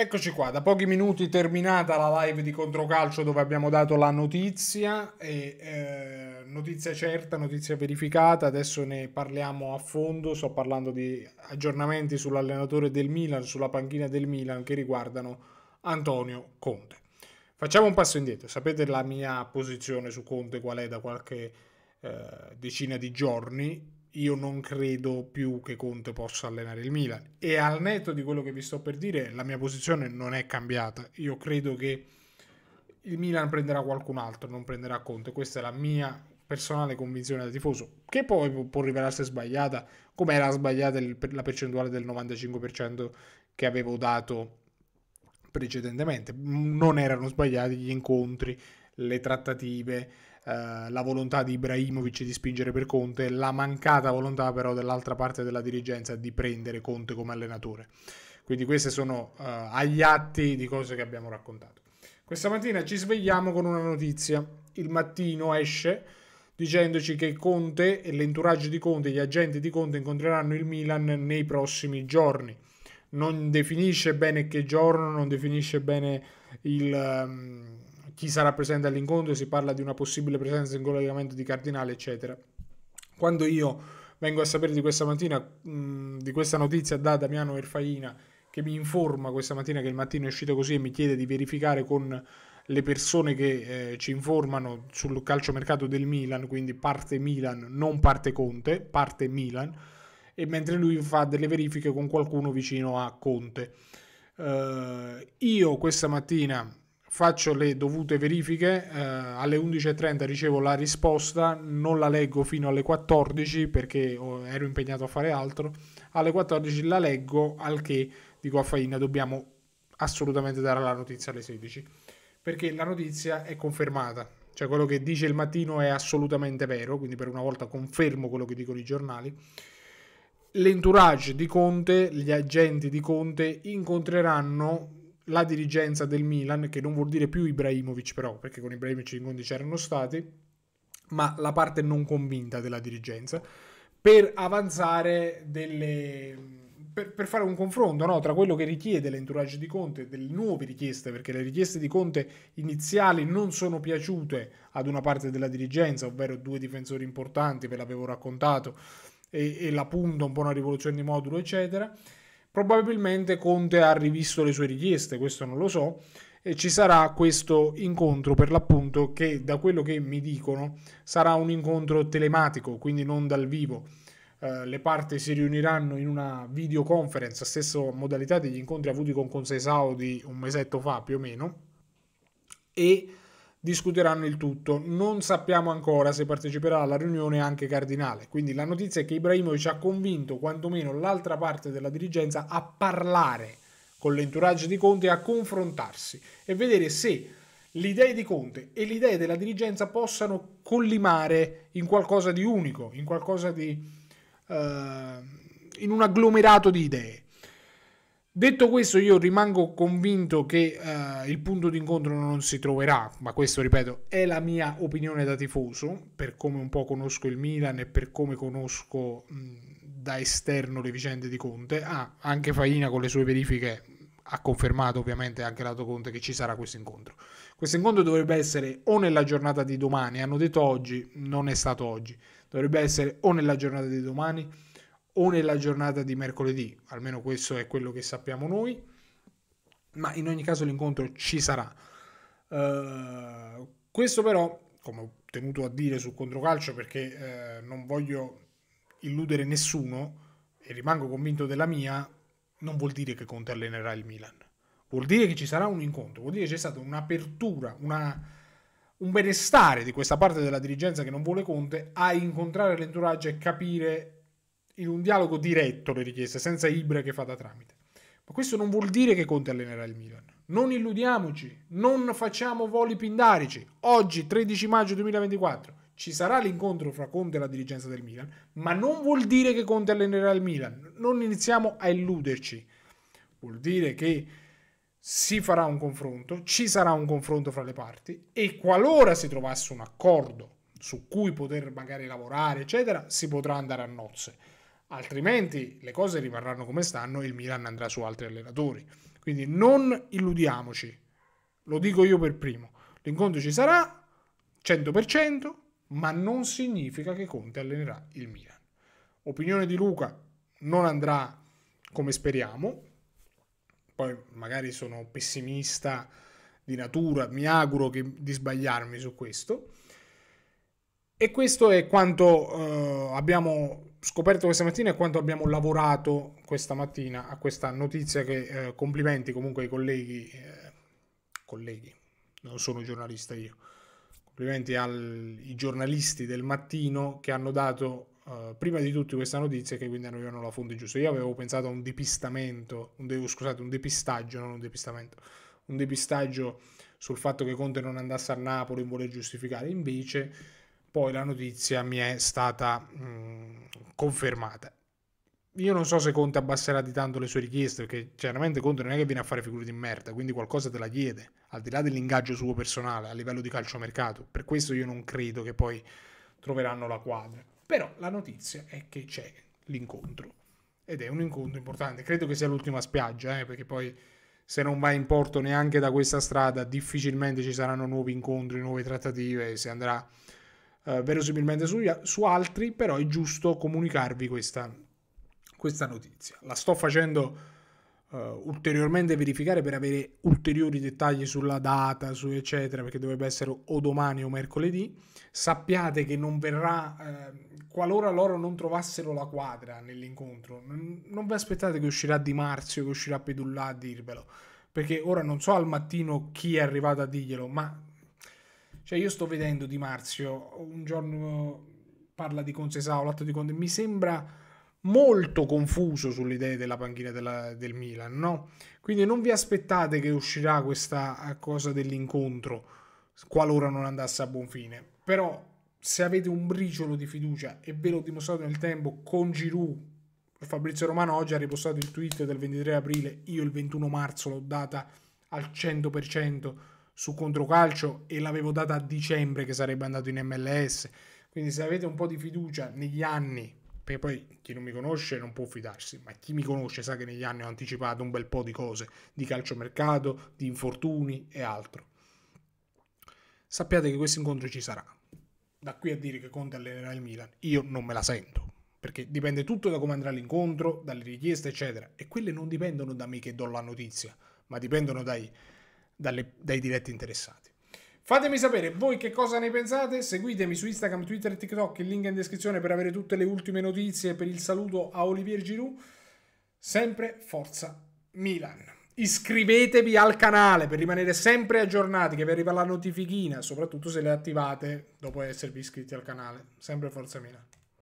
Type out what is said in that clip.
Eccoci qua, da pochi minuti terminata la live di Controcalcio dove abbiamo dato la notizia, e, eh, notizia certa, notizia verificata, adesso ne parliamo a fondo, sto parlando di aggiornamenti sull'allenatore del Milan, sulla panchina del Milan che riguardano Antonio Conte. Facciamo un passo indietro, sapete la mia posizione su Conte qual è da qualche eh, decina di giorni, io non credo più che Conte possa allenare il Milan. E al netto di quello che vi sto per dire, la mia posizione non è cambiata. Io credo che il Milan prenderà qualcun altro, non prenderà Conte. Questa è la mia personale convinzione da tifoso, che poi può rivelarsi sbagliata, come era sbagliata la percentuale del 95% che avevo dato precedentemente. Non erano sbagliati gli incontri, le trattative, eh, la volontà di Ibrahimovic di spingere per Conte, la mancata volontà però dell'altra parte della dirigenza di prendere Conte come allenatore. Quindi questi sono eh, agli atti di cose che abbiamo raccontato. Questa mattina ci svegliamo con una notizia. Il mattino esce dicendoci che Conte e l'entourage di Conte, gli agenti di Conte incontreranno il Milan nei prossimi giorni. Non definisce bene che giorno, non definisce bene il, um, chi sarà presente all'incontro, si parla di una possibile presenza in collegamento di Cardinale, eccetera. Quando io vengo a sapere di questa mattina, mh, mm, di questa notizia da Damiano Erfaina, che mi informa questa mattina che il mattino è uscito così e mi chiede di verificare con le persone che eh, ci informano sul calciomercato del Milan, quindi parte Milan, non parte Conte, parte Milan, e mentre lui fa delle verifiche con qualcuno vicino a Conte. Uh, io questa mattina faccio le dovute verifiche, eh, alle 11.30 ricevo la risposta, non la leggo fino alle 14 perché oh, ero impegnato a fare altro, alle 14 la leggo, al che dico a Faina dobbiamo assolutamente dare la notizia alle 16, perché la notizia è confermata, cioè quello che dice il mattino è assolutamente vero, quindi per una volta confermo quello che dicono i giornali. L'entourage di Conte, gli agenti di Conte incontreranno la dirigenza del Milan, che non vuol dire più Ibrahimovic però, perché con Ibrahimovic i incontri c'erano stati, ma la parte non convinta della dirigenza, per avanzare delle... Per, per fare un confronto no? tra quello che richiede l'entourage di Conte, delle nuove richieste, perché le richieste di Conte iniziali non sono piaciute ad una parte della dirigenza, ovvero due difensori importanti, ve l'avevo raccontato, e, e la punta, un po' una rivoluzione di modulo, eccetera Probabilmente Conte ha rivisto le sue richieste, questo non lo so, e ci sarà questo incontro per l'appunto che da quello che mi dicono sarà un incontro telematico, quindi non dal vivo. Eh, le parti si riuniranno in una videoconference, stessa modalità degli incontri avuti con Conseisao Saudi un mesetto fa più o meno, e discuteranno il tutto. Non sappiamo ancora se parteciperà alla riunione anche Cardinale. Quindi la notizia è che Ibrahimovic ha convinto quantomeno l'altra parte della dirigenza a parlare con l'entourage di Conte, e a confrontarsi e vedere se le idee di Conte e le idee della dirigenza possano collimare in qualcosa di unico, in qualcosa di... Uh, in un agglomerato di idee. Detto questo, io rimango convinto che eh, il punto d'incontro non si troverà, ma questo, ripeto, è la mia opinione da tifoso, per come un po' conosco il Milan e per come conosco mh, da esterno le vicende di Conte. Ah, anche Faina con le sue verifiche ha confermato ovviamente anche lato Conte che ci sarà questo incontro. Questo incontro dovrebbe essere o nella giornata di domani, hanno detto oggi, non è stato oggi, dovrebbe essere o nella giornata di domani o nella giornata di mercoledì, almeno questo è quello che sappiamo noi, ma in ogni caso l'incontro ci sarà. Uh, questo però, come ho tenuto a dire su Controcalcio perché uh, non voglio illudere nessuno e rimango convinto della mia, non vuol dire che Conte allenerà il Milan. Vuol dire che ci sarà un incontro, vuol dire che c'è stata un'apertura, una, un benestare di questa parte della dirigenza che non vuole Conte a incontrare l'entourage e capire in un dialogo diretto le richieste, senza Ibra che fa da tramite. Ma questo non vuol dire che Conte allenerà il Milan. Non illudiamoci, non facciamo voli pindarici. Oggi, 13 maggio 2024, ci sarà l'incontro fra Conte e la dirigenza del Milan, ma non vuol dire che Conte allenerà il Milan. Non iniziamo a illuderci. Vuol dire che si farà un confronto, ci sarà un confronto fra le parti e qualora si trovasse un accordo su cui poter magari lavorare, eccetera, si potrà andare a nozze altrimenti le cose rimarranno come stanno e il Milan andrà su altri allenatori. Quindi non illudiamoci, lo dico io per primo, l'incontro ci sarà 100%, ma non significa che Conte allenerà il Milan. Opinione di Luca, non andrà come speriamo, poi magari sono pessimista di natura, mi auguro che, di sbagliarmi su questo. E questo è quanto eh, abbiamo scoperto questa mattina e quanto abbiamo lavorato questa mattina a questa notizia che eh, complimenti comunque ai colleghi, eh, colleghi, non sono giornalista io, complimenti ai giornalisti del mattino che hanno dato eh, prima di tutti questa notizia e che quindi avevano la fonte giusta. Io avevo pensato a un depistamento, un de scusate, un depistaggio, non un depistamento, un depistaggio sul fatto che Conte non andasse a Napoli in voler giustificare, invece poi la notizia mi è stata... Mh, mm, confermata. Io non so se Conte abbasserà di tanto le sue richieste, perché chiaramente Conte non è che viene a fare figure di merda, quindi qualcosa te la chiede, al di là dell'ingaggio suo personale, a livello di calciomercato. Per questo io non credo che poi troveranno la quadra. Però la notizia è che c'è l'incontro, ed è un incontro importante. Credo che sia l'ultima spiaggia, eh, perché poi se non va in porto neanche da questa strada, difficilmente ci saranno nuovi incontri, nuove trattative, si andrà eh, verosimilmente su, su, altri, però è giusto comunicarvi questa, questa notizia. La sto facendo eh, ulteriormente verificare per avere ulteriori dettagli sulla data, su eccetera, perché dovrebbe essere o domani o mercoledì. Sappiate che non verrà, eh, qualora loro non trovassero la quadra nell'incontro, non, non vi aspettate che uscirà Di Marzio, che uscirà Pedullà a dirvelo perché ora non so al mattino chi è arrivato a dirglielo, ma cioè io sto vedendo Di Marzio, un giorno parla di Conte Consesao, l'altro di Conte, mi sembra molto confuso sulle idee della panchina della, del Milan, no? Quindi non vi aspettate che uscirà questa eh, cosa dell'incontro qualora non andasse a buon fine. Però se avete un briciolo di fiducia e ve l'ho dimostrato nel tempo con Giroud, Fabrizio Romano oggi ha ripostato il tweet del 23 aprile, io il 21 marzo l'ho data al 100%, su Controcalcio e l'avevo data a dicembre che sarebbe andato in MLS. Quindi se avete un po' di fiducia negli anni, perché poi chi non mi conosce non può fidarsi, ma chi mi conosce sa che negli anni ho anticipato un bel po' di cose, di calciomercato, di infortuni e altro. Sappiate che questo incontro ci sarà. Da qui a dire che Conte allenerà il Milan, io non me la sento, perché dipende tutto da come andrà l'incontro, dalle richieste, eccetera, e quelle non dipendono da me che do la notizia, ma dipendono dai dalle, dai diretti interessati. Fatemi sapere voi che cosa ne pensate, seguitemi su Instagram, Twitter e TikTok, il link è in descrizione per avere tutte le ultime notizie per il saluto a Olivier Giroud. Sempre forza Milan. Iscrivetevi al canale per rimanere sempre aggiornati, che vi arriva la notifichina, soprattutto se le attivate dopo esservi iscritti al canale. Sempre forza Milan.